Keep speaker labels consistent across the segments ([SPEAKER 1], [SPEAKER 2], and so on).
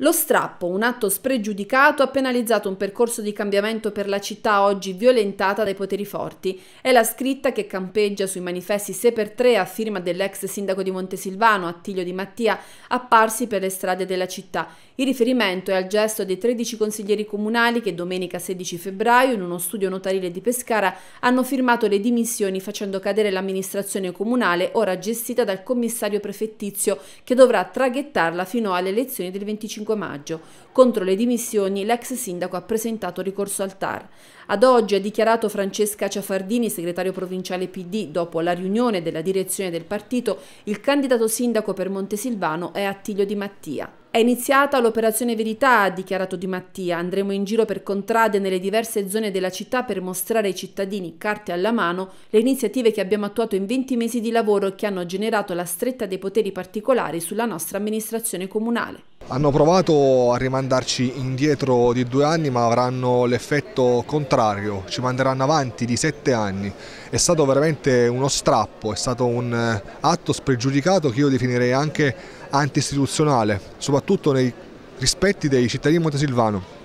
[SPEAKER 1] Lo strappo, un atto spregiudicato, ha penalizzato un percorso di cambiamento per la città oggi violentata dai poteri forti. È la scritta che campeggia sui manifesti 6 per 3 a firma dell'ex sindaco di Montesilvano, Attilio Di Mattia, apparsi per le strade della città. Il riferimento è al gesto dei 13 consiglieri comunali che domenica 16 febbraio, in uno studio notarile di Pescara, hanno firmato le dimissioni facendo cadere l'amministrazione comunale, ora gestita dal commissario prefettizio, che dovrà traghettarla fino alle elezioni del 25 25 maggio. Contro le dimissioni l'ex sindaco ha presentato ricorso al TAR. Ad oggi ha dichiarato Francesca Ciafardini, segretario provinciale PD, dopo la riunione della direzione del partito, il candidato sindaco per Montesilvano è Attilio Di Mattia. È iniziata l'operazione Verità, ha dichiarato Di Mattia. Andremo in giro per contrade nelle diverse zone della città per mostrare ai cittadini, carte alla mano, le iniziative che abbiamo attuato in 20 mesi di lavoro e che hanno generato la stretta dei poteri particolari sulla nostra amministrazione comunale.
[SPEAKER 2] Hanno provato a rimandarci indietro di due anni ma avranno l'effetto contrario, ci manderanno avanti di sette anni. È stato veramente uno strappo, è stato un eh, atto spregiudicato che io definirei anche antistituzionale, soprattutto nei rispetti dei cittadini montesilvano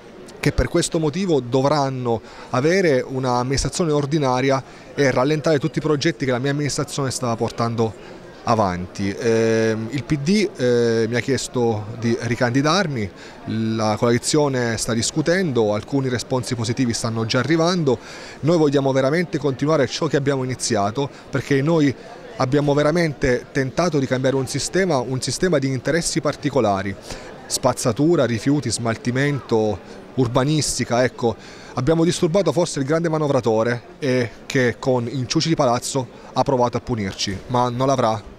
[SPEAKER 2] che per questo motivo dovranno avere un'amministrazione ordinaria e rallentare tutti i progetti che la mia amministrazione stava portando avanti avanti. Eh, il PD eh, mi ha chiesto di ricandidarmi, la coalizione sta discutendo, alcuni responsi positivi stanno già arrivando, noi vogliamo veramente continuare ciò che abbiamo iniziato perché noi abbiamo veramente tentato di cambiare un sistema, un sistema di interessi particolari, spazzatura, rifiuti, smaltimento, urbanistica, ecco, abbiamo disturbato forse il grande manovratore eh, che con inciuci di palazzo ha provato a punirci, ma non l'avrà